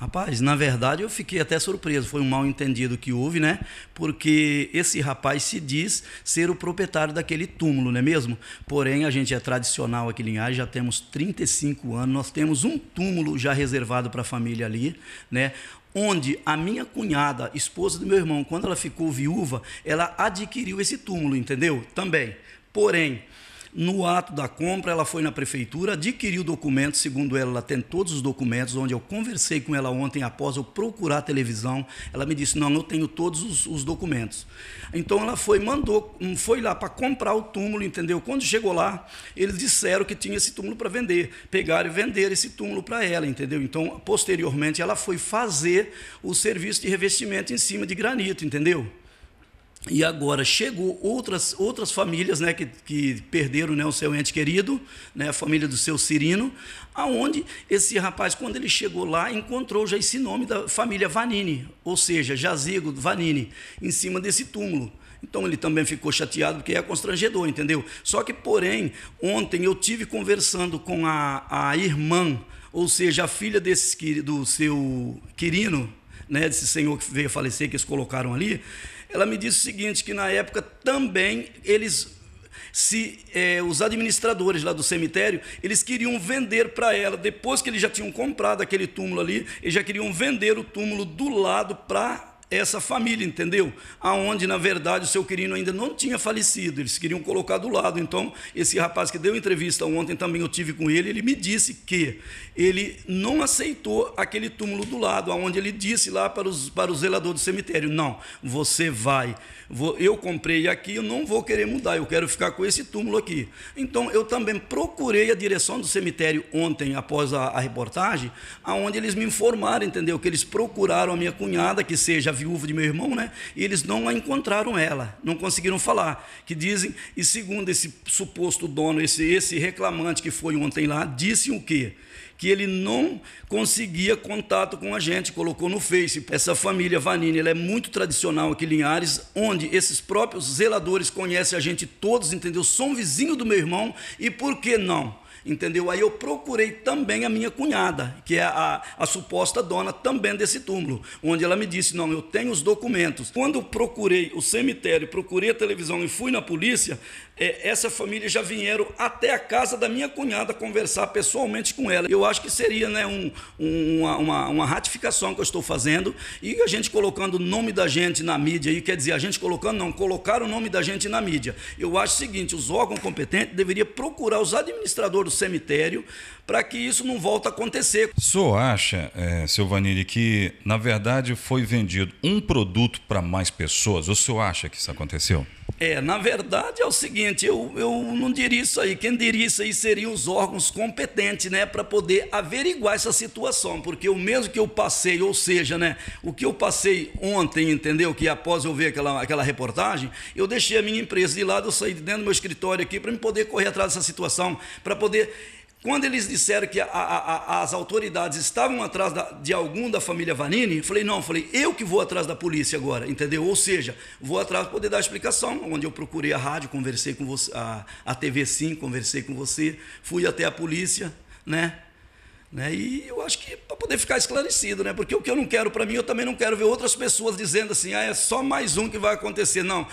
Rapaz, na verdade eu fiquei até surpreso. Foi um mal entendido que houve, né? Porque esse rapaz se diz ser o proprietário daquele túmulo, não é mesmo? Porém, a gente é tradicional aqui em Linhares, já temos 35 anos, nós temos um túmulo já reservado para a família ali, né? onde a minha cunhada, esposa do meu irmão, quando ela ficou viúva, ela adquiriu esse túmulo, entendeu? Também. Porém, no ato da compra, ela foi na prefeitura, adquiriu documentos, segundo ela, ela tem todos os documentos, onde eu conversei com ela ontem após eu procurar a televisão. Ela me disse: Não, eu tenho todos os, os documentos. Então ela foi, mandou, hum, foi lá para comprar o túmulo, entendeu? Quando chegou lá, eles disseram que tinha esse túmulo para vender. Pegaram e venderam esse túmulo para ela, entendeu? Então, posteriormente, ela foi fazer o serviço de revestimento em cima de granito, entendeu? E agora chegou outras, outras famílias né, que, que perderam né, o seu ente querido, né, a família do seu Cirino, aonde esse rapaz, quando ele chegou lá, encontrou já esse nome da família Vanini, ou seja, Jazigo Vanini, em cima desse túmulo. Então ele também ficou chateado porque é constrangedor, entendeu? Só que, porém, ontem eu tive conversando com a, a irmã, ou seja, a filha desse, do seu Quirino, né, desse senhor que veio a falecer, que eles colocaram ali ela me disse o seguinte, que na época também eles se é, os administradores lá do cemitério eles queriam vender para ela depois que eles já tinham comprado aquele túmulo ali eles já queriam vender o túmulo do lado para essa família, entendeu? Aonde, na verdade, o seu querido ainda não tinha falecido, eles queriam colocar do lado. Então, esse rapaz que deu entrevista ontem, também eu tive com ele, ele me disse que ele não aceitou aquele túmulo do lado, aonde ele disse lá para, os, para o zelador do cemitério, não, você vai, vou, eu comprei aqui, eu não vou querer mudar, eu quero ficar com esse túmulo aqui. Então, eu também procurei a direção do cemitério ontem, após a, a reportagem, aonde eles me informaram, entendeu? Que eles procuraram a minha cunhada, que seja viúva de meu irmão, né? E eles não a encontraram ela, não conseguiram falar. Que dizem, e segundo esse suposto dono, esse, esse reclamante que foi ontem lá, disse o quê? que ele não conseguia contato com a gente, colocou no Face. Essa família Vanini, ela é muito tradicional aqui em Linhares, onde esses próprios zeladores conhecem a gente todos, entendeu? São vizinho do meu irmão e por que não? entendeu? Aí eu procurei também a minha cunhada, que é a, a, suposta dona também desse túmulo, onde ela me disse: não, eu tenho os documentos. Quando procurei o cemitério, procurei a televisão e fui na polícia, é, essa família já vieram até a casa da minha cunhada conversar pessoalmente com ela. Eu acho que seria né, um, uma, uma, uma ratificação que eu estou fazendo e a gente colocando o nome da gente na mídia, e quer dizer, a gente colocando, não, colocar o nome da gente na mídia. Eu acho o seguinte: os órgãos competentes deveriam procurar os administradores do cemitério para que isso não volte a acontecer. O senhor acha, é, seu Vanille, que na verdade foi vendido um produto para mais pessoas? O senhor acha que isso aconteceu? É, na verdade é o seguinte, eu, eu não diria isso aí. Quem diria isso aí seriam os órgãos competentes, né, para poder averiguar essa situação, porque o mesmo que eu passei, ou seja, né, o que eu passei ontem, entendeu? Que após eu ver aquela, aquela reportagem, eu deixei a minha empresa de lado, eu saí dentro do meu escritório aqui para me poder correr atrás dessa situação, para poder quando eles disseram que a, a, a, as autoridades estavam atrás da, de algum da família Vanini, falei, não, falei, eu que vou atrás da polícia agora, entendeu? Ou seja, vou atrás para poder dar explicação, onde eu procurei a rádio, conversei com você, a, a TV Sim, conversei com você, fui até a polícia, né? Né? E eu acho que para poder ficar esclarecido, né? porque o que eu não quero para mim, eu também não quero ver outras pessoas dizendo assim, ah, é só mais um que vai acontecer. Não,